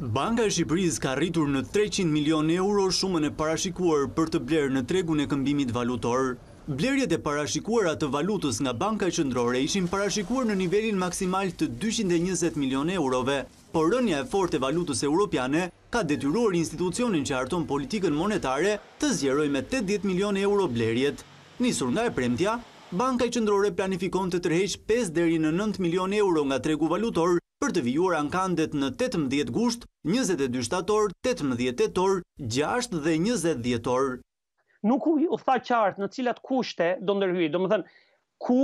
Banka e Shqipëris ka rritur në 300 milion euro shumën e parashikuar për të blerë në tregun e këmbimit valutor. Blerjet e parashikuar atë valutës nga banka e qëndrore ishin parashikuar në nivelin maksimal të 220 milion eurove, por rënja e fort e valutës europiane ka detyruar institucionin që arton politikën monetare të zjeroj me 80 milion euro blerjet. Nisur nga e premtja, banka e qëndrore planifikon të tërheq 5 deri në 9 milion euro nga tregu valutor, për të vijuar ankandet në 18 gusht, 22 shtator, 18 etor, 6 dhe 20 djetor. Nuk u, tha qartë në cilat kushte do ndërhyri, do më thënë, ku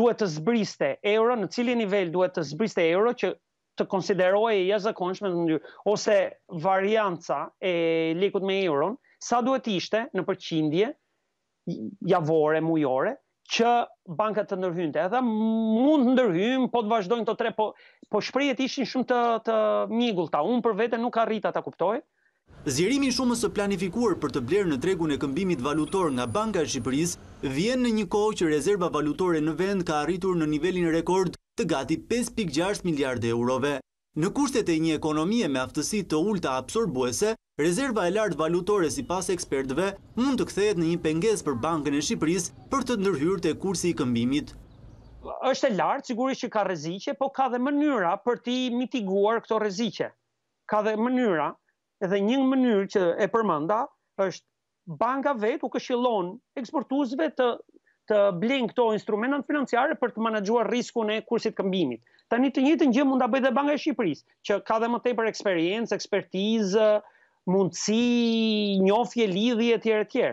duhet të zbriste euro, në cili nivel duhet të zbriste euro që të konsideroje i jazë konshme të ndyrë, ose varianca e likut me euron, sa duhet ishte në përqindje javore, mujore, që bankat të ndërhynte. Edhe mund të ndërhym, po të vazhdojnë të tre, po po shprehjet ishin shumë të të ta. Unë për veten nuk arrita ta kuptoj. Zjerimin shumë shumës së planifikuar për të blerë në tregun e këmbimit valutor nga Banka e Shqipërisë vjen në një kohë që rezerva valutore në vend ka arritur në nivelin rekord të gati 5.6 miliardë eurove. Në kushtet e një ekonomie me aftësi të ulta absorbuese, rezerva e lartë valutore si pas ekspertve mund të kthejet në një penges për bankën e Shqipëris për të ndërhyrë të kursi i këmbimit. Êshtë e lartë, sigurisht që ka rezike, po ka dhe mënyra për ti mitiguar këto rezike. Ka dhe mënyra, edhe një mënyrë që e përmënda, është banka vetë u këshilon eksportuzve të të blinë këto instrumentat financiare për të manaxhuar riskun e kursit të këmbimit. Tani të njëjtën gjë mund ta bëjë dhe Banka e Shqipërisë, që ka dhe më tepër eksperiencë, ekspertizë, mundësi, njohje lidhje etj etj.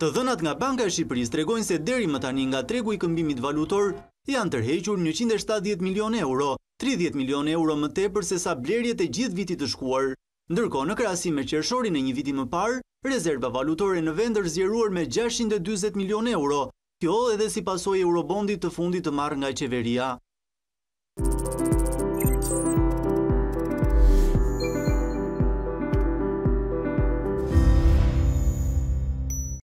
Të dhënat nga Banka e Shqipërisë tregojnë se deri më tani nga tregu i këmbimit valutor janë tërhequr 170 milion euro, 30 milion euro më tepër se sa blerjet e gjithë vitit të shkuar. Ndërko në krasime qërëshori në një viti më parë, rezerva valutore në vendër zjeruar me 620 milion euro, kjo edhe si pasoj eurobondit të fundit të marrë nga i qeveria.